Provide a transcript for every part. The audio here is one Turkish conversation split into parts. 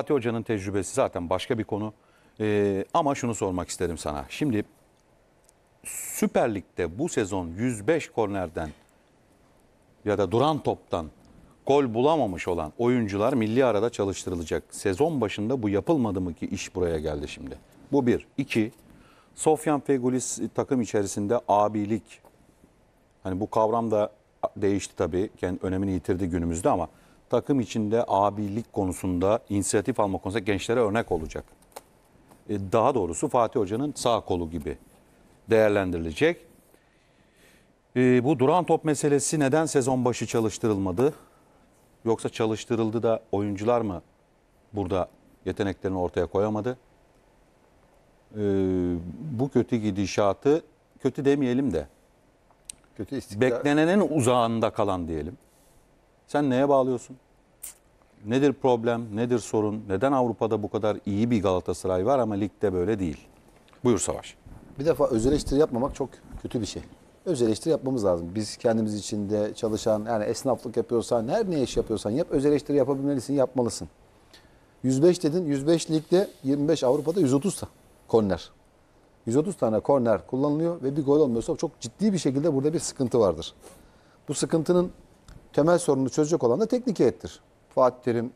Fatih Hoca'nın tecrübesi zaten başka bir konu. Ee, ama şunu sormak isterim sana. Şimdi Süper Lig'de bu sezon 105 kornerden ya da duran toptan gol bulamamış olan oyuncular milli arada çalıştırılacak. Sezon başında bu yapılmadı mı ki iş buraya geldi şimdi? Bu bir. iki. Sofyan Fegulis takım içerisinde abilik. Hani bu kavram da değişti tabii. Kendi önemini yitirdi günümüzde ama takım içinde abilik konusunda inisiyatif alma konusunda gençlere örnek olacak. E, daha doğrusu Fatih Hoca'nın sağ kolu gibi değerlendirilecek. E, bu duran top meselesi neden sezon başı çalıştırılmadı? Yoksa çalıştırıldı da oyuncular mı burada yeteneklerini ortaya koyamadı? E, bu kötü gidişatı kötü demeyelim de kötü beklenenin uzağında kalan diyelim. Sen neye bağlıyorsun? Nedir problem, nedir sorun? Neden Avrupa'da bu kadar iyi bir Galatasaray var ama ligde böyle değil? Buyur Savaş. Bir defa öz eleştiri yapmamak çok kötü bir şey. Öz eleştiri yapmamız lazım. Biz kendimiz içinde çalışan, yani esnaflık yapıyorsan, her ne iş yapıyorsan yap, öz eleştiri yapabilmelisin, yapmalısın. 105 dedin, 105 ligde, 25 Avrupa'da 130 korner. 130 tane korner kullanılıyor ve bir gol olmuyorsa çok ciddi bir şekilde burada bir sıkıntı vardır. Bu sıkıntının temel sorunu çözecek olan da teknik heyettir. Fatih Terim,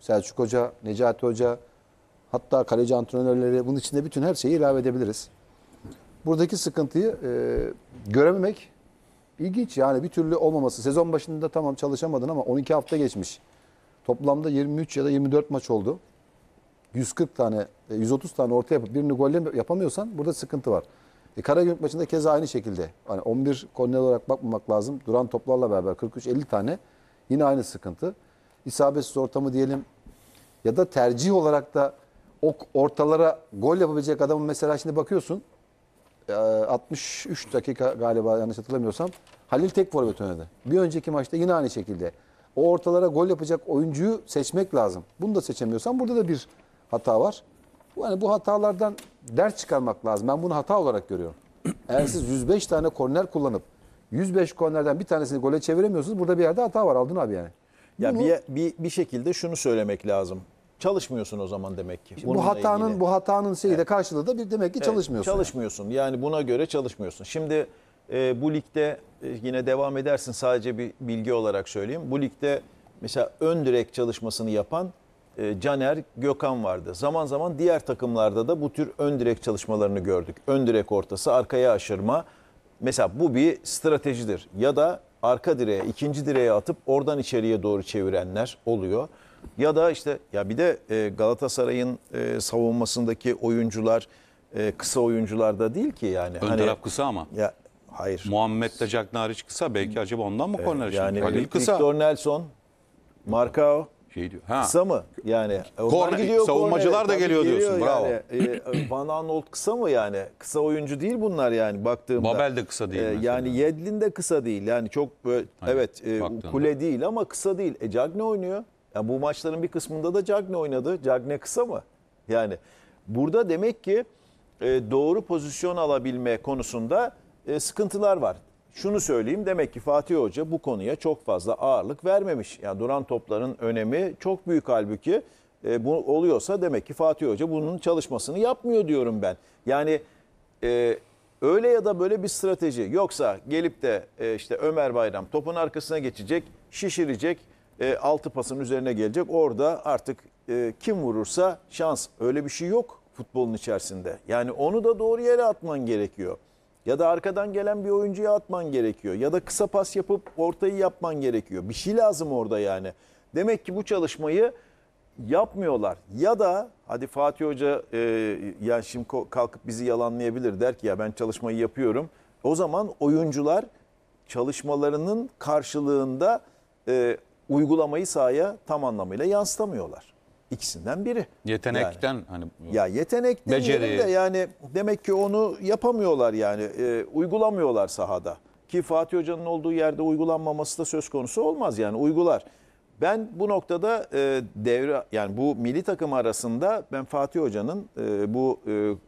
Selçuk Hoca, Necati Hoca, hatta kaleci antrenörleri bunun içinde bütün her şeyi ilave edebiliriz. Buradaki sıkıntıyı e, görememek ilginç yani bir türlü olmaması. Sezon başında tamam çalışamadın ama 12 hafta geçmiş. Toplamda 23 ya da 24 maç oldu. 140 tane, 130 e, tane ortaya yapıp birini golle yapamıyorsan burada sıkıntı var. E, Karagümrük maçında keza aynı şekilde. Hani 11 korner olarak bakmamak lazım. Duran toplarla beraber 43-50 tane yine aynı sıkıntı. İsabetsiz ortamı diyelim ya da tercih olarak da o ortalara gol yapabilecek adamın mesela şimdi bakıyorsun 63 e, dakika galiba yanlış hatırlamıyorsam Halil tek forvet oynadı. Bir önceki maçta yine aynı şekilde. O ortalara gol yapacak oyuncuyu seçmek lazım. Bunu da seçemiyorsan burada da bir hata var. Bu, yani bu hatalardan ders çıkarmak lazım. Ben bunu hata olarak görüyorum. Eğer siz 105 tane korner kullanıp 105 kornerden bir tanesini gole çeviremiyorsunuz. Burada bir yerde hata var Aldın abi yani. Ya Bunu- bir, bir bir şekilde şunu söylemek lazım. Çalışmıyorsun o zaman demek ki. bu hatanın ilgili. bu hatanın şeyi de karşılığı da bir demek ki Evet, çalışmıyorsun. Çalışmıyorsun. Yani buna göre çalışmıyorsun. Şimdi e, bu ligde e, yine devam edersin sadece bir bilgi olarak söyleyeyim. Bu ligde mesela ön direk çalışmasını yapan e, Caner, Gökhan vardı. Zaman zaman diğer takımlarda da bu tür ön direk çalışmalarını gördük. Ön direk ortası, arkaya aşırma. Mesela bu bir stratejidir. Ya da arka direğe, ikinci direğe atıp oradan içeriye doğru çevirenler oluyor. Ya da işte ya bir de e, Galatasaray'ın e, savunmasındaki oyuncular kısa oyuncularda değil ki yani. Ön hani, taraf kısa ama. Ya hayır. Muhammed de Jack kısa belki acaba ondan mı korner Yani Halil kısa. Victor Nelson, Marcao. Şey diyor. Ha. Kısa mı? Yani e, korner, gidiyor, savunmacılar kornere, da geliyor diyorsun. Geliyor Bravo. Yani. E, e, Van Aanholt kısa mı yani? Kısa oyuncu değil bunlar yani baktığımda. Babel de kısa değil. E, mesela. yani Yedlin de kısa değil. Yani çok böyle hani, evet baktığında. kule değil ama kısa değil. E Cagne oynuyor. Yani bu maçların bir kısmında da Cagne oynadı. Cagne kısa mı? Yani burada demek ki doğru pozisyon alabilme konusunda sıkıntılar var şunu söyleyeyim demek ki Fatih Hoca bu konuya çok fazla ağırlık vermemiş. Yani duran topların önemi çok büyük halbuki e, bu oluyorsa demek ki Fatih Hoca bunun çalışmasını yapmıyor diyorum ben. Yani e, öyle ya da böyle bir strateji yoksa gelip de e, işte Ömer Bayram topun arkasına geçecek, şişirecek, e, altı pasın üzerine gelecek. Orada artık e, kim vurursa şans öyle bir şey yok futbolun içerisinde. Yani onu da doğru yere atman gerekiyor. Ya da arkadan gelen bir oyuncuya atman gerekiyor. Ya da kısa pas yapıp ortayı yapman gerekiyor. Bir şey lazım orada yani. Demek ki bu çalışmayı yapmıyorlar. Ya da hadi Fatih Hoca e, yani şimdi kalkıp bizi yalanlayabilir der ki ya ben çalışmayı yapıyorum. O zaman oyuncular çalışmalarının karşılığında e, uygulamayı sahaya tam anlamıyla yansıtamıyorlar ikisinden biri. Yetenekten yani. hani ya yetenekten de yani demek ki onu yapamıyorlar yani e, uygulamıyorlar sahada. Ki Fatih Hoca'nın olduğu yerde uygulanmaması da söz konusu olmaz yani uygular. Ben bu noktada e, devre yani bu milli takım arasında ben Fatih Hoca'nın e, bu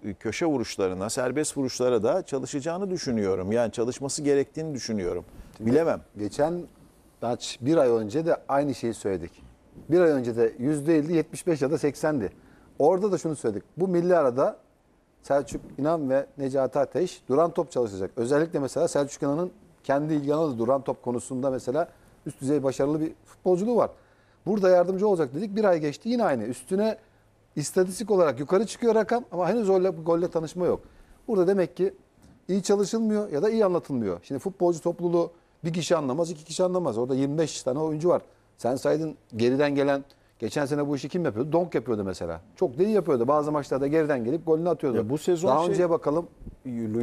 e, köşe vuruşlarına, serbest vuruşlara da çalışacağını düşünüyorum. Yani çalışması gerektiğini düşünüyorum. Bilemem. Geçen bir ay önce de aynı şeyi söyledik. Bir ay önce de yüzde %50, 75 ya da 80'di. Orada da şunu söyledik. Bu milli arada Selçuk İnan ve Necati Ateş duran top çalışacak. Özellikle mesela Selçuk İnan'ın kendi ilgi alanı duran top konusunda mesela üst düzey başarılı bir futbolculuğu var. Burada yardımcı olacak dedik. Bir ay geçti yine aynı. Üstüne istatistik olarak yukarı çıkıyor rakam ama henüz golle, golle tanışma yok. Burada demek ki iyi çalışılmıyor ya da iyi anlatılmıyor. Şimdi futbolcu topluluğu bir kişi anlamaz, iki kişi anlamaz. Orada 25 tane oyuncu var. Sen saydın geriden gelen geçen sene bu işi kim yapıyordu? Donk yapıyordu mesela. Çok deli yapıyordu. Bazı maçlarda geriden gelip golünü atıyordu. Ya bu sezon Daha şey, önceye bakalım.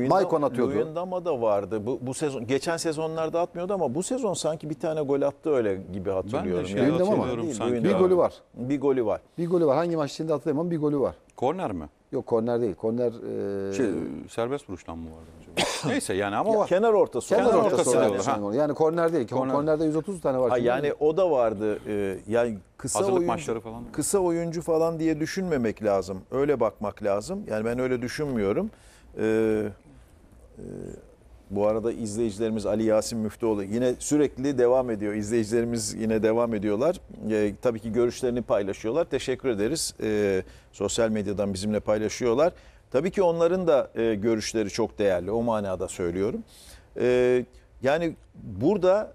Maykon atıyordu. Luyendama da vardı. Bu, bu sezon geçen sezonlarda atmıyordu ama bu sezon sanki bir tane gol attı öyle gibi hatırlıyorum. Ben de şey yani. hatırlıyorum değil, sanki. Bir golü var. Bir golü var. Bir golü var. Hangi maç içinde hatırlamıyorum bir golü var. Korner mi? Yok korner değil. Korner e... şey, serbest vuruştan mı vardı acaba? Neyse yani ama var. Kenar orta Kenar ortası. ortası, ortası Yani, yani korner değil. Korner. Kornerde 130 tane var. Ha, yani o da vardı. Ee, yani kısa Hazırlık oyuncu, maçları falan. Kısa oyuncu falan diye düşünmemek lazım. Öyle bakmak lazım. Yani ben öyle düşünmüyorum. Ee, e, bu arada izleyicilerimiz Ali Yasin Müftüoğlu yine sürekli devam ediyor. İzleyicilerimiz yine devam ediyorlar. E, tabii ki görüşlerini paylaşıyorlar. Teşekkür ederiz. E, sosyal medyadan bizimle paylaşıyorlar. Tabii ki onların da e, görüşleri çok değerli. O manada söylüyorum. E, yani burada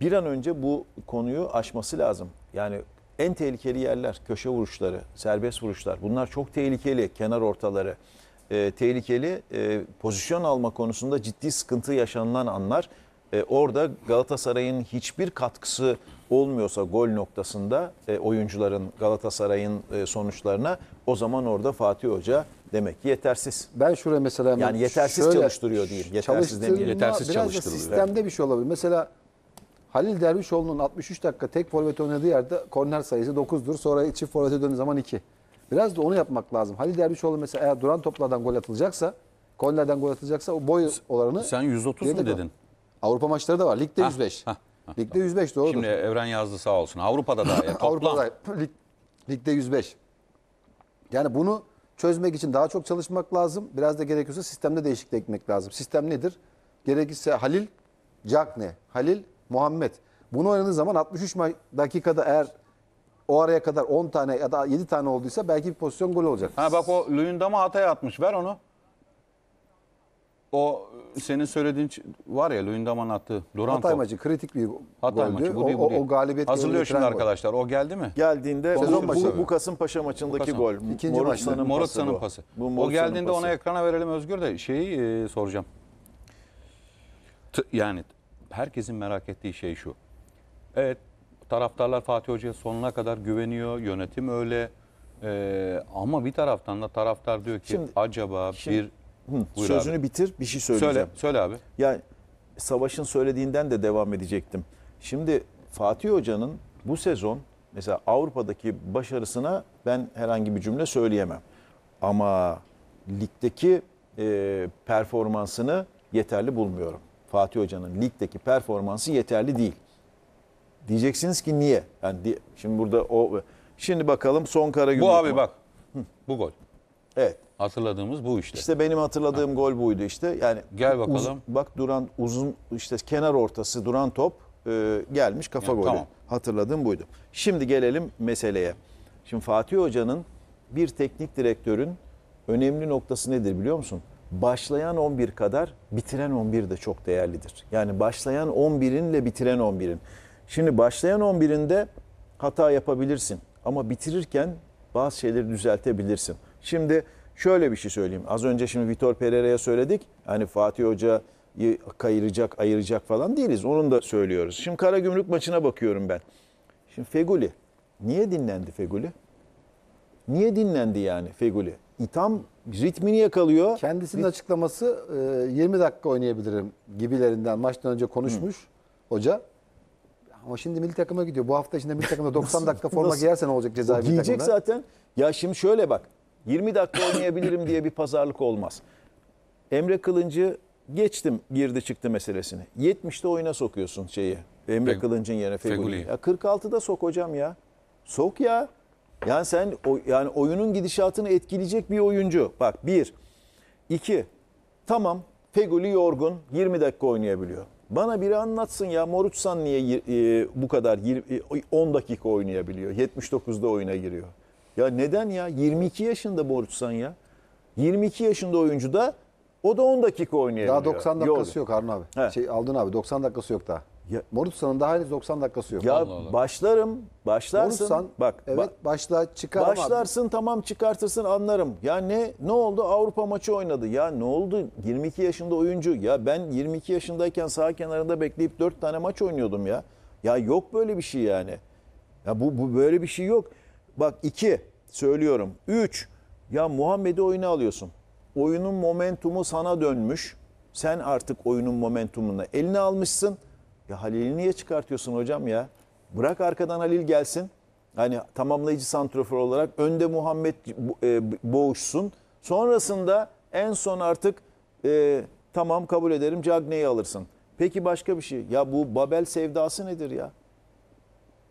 bir an önce bu konuyu aşması lazım. Yani en tehlikeli yerler, köşe vuruşları, serbest vuruşlar. Bunlar çok tehlikeli, kenar ortaları. E, tehlikeli e, pozisyon alma konusunda ciddi sıkıntı yaşanılan anlar. E, orada Galatasaray'ın hiçbir katkısı olmuyorsa gol noktasında e, oyuncuların Galatasaray'ın e, sonuçlarına o zaman orada Fatih Hoca demek ki yetersiz. Ben şuraya mesela yani yetersiz şöyle, çalıştırıyor diyeyim. Yetersiz demeyelim. Yetersiz biraz çalıştırılıyor. Da sistemde bir şey olabilir. Mesela Halil Dervişoğlu'nun 63 dakika tek forvet oynadığı yerde korner sayısı 9'dur. Sonra çift forvete döndüğü zaman 2. Biraz da onu yapmak lazım. Halil Dervişoğlu mesela eğer duran toplardan gol atılacaksa, kornerden gol atılacaksa o boy olanı... Sen 130 mu dedin? Avrupa maçları da var. Ligde ha, 105. Ha, ha, Ligde tamam. 105 doğru. Şimdi Evren yazdı sağ olsun. Avrupa'da da. Yani toplam... Avrupa'da, lig, ligde 105. Yani bunu Çözmek için daha çok çalışmak lazım. Biraz da gerekiyorsa sistemde değişiklik etmek lazım. Sistem nedir? Gerekirse Halil Cagne, Halil Muhammed. Bunu oynadığı zaman 63 dakikada eğer o araya kadar 10 tane ya da 7 tane olduysa belki bir pozisyon gol olacak. Ha bak o Luyendam'a hataya atmış. Ver onu. O senin söylediğin var ya Luyendam'ın attığı duran Hatay maçı kritik bir Hatay goldü. maçı bu değil bu değil. O, o galibiyet Hazırlıyor şimdi arkadaşlar. O geldi mi? Geldiğinde Sezon bu, maçı. bu, bu Kasımpaşa maçındaki bu gol. İkinci Morutsa'nın Morutsa'nın pası. pası. Bu, o geldiğinde pası. ona ekrana verelim Özgür de şeyi e, soracağım. T yani herkesin merak ettiği şey şu. Evet taraftarlar Fatih Hoca'ya sonuna kadar güveniyor. Yönetim öyle. Ee, ama bir taraftan da taraftar diyor ki şimdi, acaba şimdi, bir Hı, sözünü abi. bitir bir şey söyleyeceğim. Söyle, söyle abi. Ya Savaş'ın söylediğinden de devam edecektim. Şimdi Fatih Hoca'nın bu sezon mesela Avrupa'daki başarısına ben herhangi bir cümle söyleyemem. Ama ligdeki e, performansını yeterli bulmuyorum. Fatih Hoca'nın ligdeki performansı yeterli değil. Diyeceksiniz ki niye? Yani şimdi burada o şimdi bakalım son kara Bu abi mu? bak. Hı. Bu gol. Evet. Hatırladığımız bu işte. İşte benim hatırladığım ha. gol buydu işte. Yani gel bakalım. Uzun, bak duran uzun işte kenar ortası duran top e, gelmiş kafa yani, golü. Tamam. Hatırladığım buydu. Şimdi gelelim meseleye. Şimdi Fatih Hoca'nın bir teknik direktörün önemli noktası nedir biliyor musun? Başlayan 11 kadar bitiren 11 de çok değerlidir. Yani başlayan 11'in ile bitiren 11'in. Şimdi başlayan 11'inde hata yapabilirsin ama bitirirken bazı şeyleri düzeltebilirsin. Şimdi Şöyle bir şey söyleyeyim. Az önce şimdi Vitor Pereira'ya söyledik. Hani Fatih Hoca'yı kayıracak, ayıracak falan değiliz. Onun da söylüyoruz. Şimdi Karagümrük maçına bakıyorum ben. Şimdi Feguli. Niye dinlendi Feguli? Niye dinlendi yani Feguli? İtam e, ritmini yakalıyor. Kendisinin Rit açıklaması 20 e, dakika oynayabilirim gibilerinden maçtan önce konuşmuş Hı. hoca. Ama şimdi milli takıma gidiyor. Bu hafta içinde milli takımda 90 dakika forma giyersen olacak cezaevi takımda. Giyecek zaten. Ya şimdi şöyle bak. 20 dakika oynayabilirim diye bir pazarlık olmaz. Emre Kılıncı geçtim girdi çıktı meselesini. 70'te oyuna sokuyorsun şeyi. Emre Feg Kılıncı'nın yerine Feguli. Ya 46'da sok hocam ya. Sok ya. Yani sen o, yani oyunun gidişatını etkileyecek bir oyuncu. Bak bir. iki. Tamam Feguli yorgun 20 dakika oynayabiliyor. Bana biri anlatsın ya Moruçsan niye e, bu kadar 10 e, dakika oynayabiliyor? 79'da oyuna giriyor. Ya neden ya? 22 yaşında borçsan ya. 22 yaşında oyuncu da o da 10 dakika oynayabiliyor. Daha 90 dakikası yok, Harun abi. He. Şey aldın abi 90 dakikası yok daha. Ya, Morutsa'nın daha henüz 90 dakikası yok. Ya Allah Allah. başlarım, başlarsın. Morutsan, bak, evet bak, başla çıkar Başlarsın abi. tamam çıkartırsın anlarım. Ya ne ne oldu? Avrupa maçı oynadı. Ya ne oldu? 22 yaşında oyuncu. Ya ben 22 yaşındayken sağ kenarında bekleyip 4 tane maç oynuyordum ya. Ya yok böyle bir şey yani. Ya bu, bu böyle bir şey yok. Bak iki söylüyorum. Üç ya Muhammed'i oyuna alıyorsun. Oyunun momentumu sana dönmüş. Sen artık oyunun momentumunu eline almışsın. Ya Halil'i niye çıkartıyorsun hocam ya? Bırak arkadan Halil gelsin. Hani tamamlayıcı santrofor olarak önde Muhammed e, boğuşsun. Sonrasında en son artık e, tamam kabul ederim Cagney'i alırsın. Peki başka bir şey. Ya bu Babel sevdası nedir ya?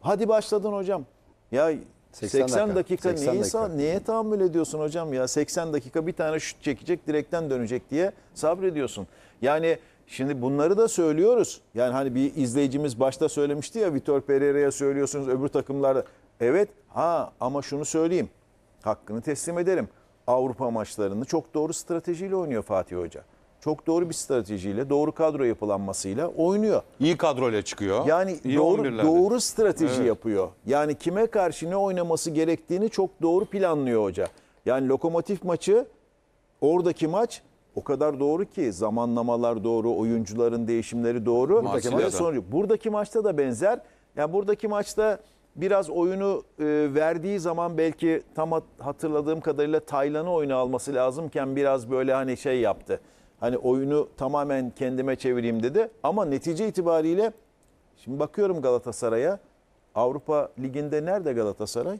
Hadi başladın hocam. Ya 80, 80 dakika, dakika 80 neyse, dakika. neye tahammül ediyorsun hocam ya? 80 dakika bir tane şut çekecek, direkten dönecek diye sabrediyorsun. Yani şimdi bunları da söylüyoruz. Yani hani bir izleyicimiz başta söylemişti ya Vitor Pereira'ya söylüyorsunuz öbür takımlarda. Evet ha ama şunu söyleyeyim. Hakkını teslim ederim. Avrupa maçlarını çok doğru stratejiyle oynuyor Fatih Hoca çok doğru bir stratejiyle, doğru kadro yapılanmasıyla oynuyor. İyi kadroyla çıkıyor. Yani doğru doğru strateji Evet. yapıyor. Yani kime karşı ne oynaması gerektiğini çok doğru planlıyor hoca. Yani lokomotif maçı oradaki maç o kadar doğru ki zamanlamalar doğru, oyuncuların değişimleri doğru. Buradaki Buradaki, buradaki maçta da benzer. Yani buradaki maçta biraz oyunu e, verdiği zaman belki tam hatırladığım kadarıyla Taylan'ı oyuna alması lazımken biraz böyle hani şey yaptı. Hani oyunu tamamen kendime çevireyim dedi. Ama netice itibariyle şimdi bakıyorum Galatasaray'a. Avrupa Ligi'nde nerede Galatasaray?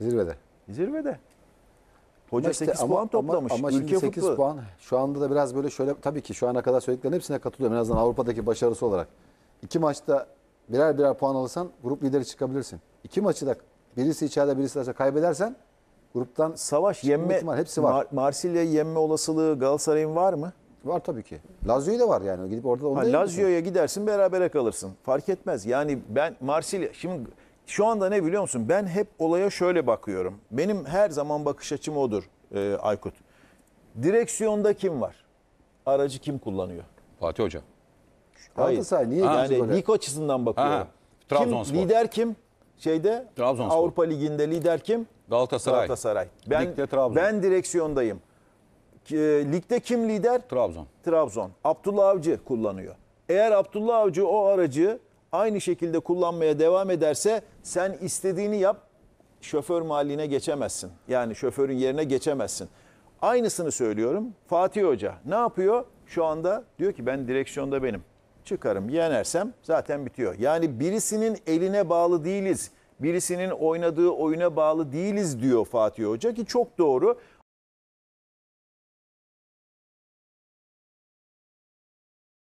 Zirvede. Zirvede. Hoca işte 8 ama, puan toplamış. Ama, ama Ülke şimdi 8 futbolu. puan şu anda da biraz böyle şöyle tabii ki şu ana kadar söylediklerinin hepsine katılıyorum. En azından Avrupa'daki başarısı olarak. İki maçta birer birer puan alırsan grup lideri çıkabilirsin. İki maçı da birisi içeride birisi dışarıda kaybedersen Gruptan savaş yenme ihtimal hepsi var. Mar Marsilya yenme olasılığı Galatasaray'ın var mı? Var tabii ki. Lazio'yu da var yani. Gidip orada onu ha, Lazio'ya gidersin berabere kalırsın. Fark etmez. Yani ben Marsilya şimdi şu anda ne biliyor musun? Ben hep olaya şöyle bakıyorum. Benim her zaman bakış açım odur e, Aykut. Direksiyonda kim var? Aracı kim kullanıyor? Fatih Hoca. Hayır. Galatasaray niye ha, yani yani lig açısından bakıyorum. Ha, Trabzonspor. Kim, lider kim? Şeyde Trabzonspor. Avrupa Ligi'nde lider kim? Galatasaray. Galatasaray. Ben, Ligde Trabzon. Ben direksiyondayım. E, ligde kim lider? Trabzon. Trabzon. Abdullah Avcı kullanıyor. Eğer Abdullah Avcı o aracı aynı şekilde kullanmaya devam ederse sen istediğini yap şoför mahalline geçemezsin. Yani şoförün yerine geçemezsin. Aynısını söylüyorum Fatih Hoca. Ne yapıyor? Şu anda diyor ki ben direksiyonda benim. Çıkarım yenersem zaten bitiyor. Yani birisinin eline bağlı değiliz birisinin oynadığı oyuna bağlı değiliz diyor Fatih Hoca ki çok doğru.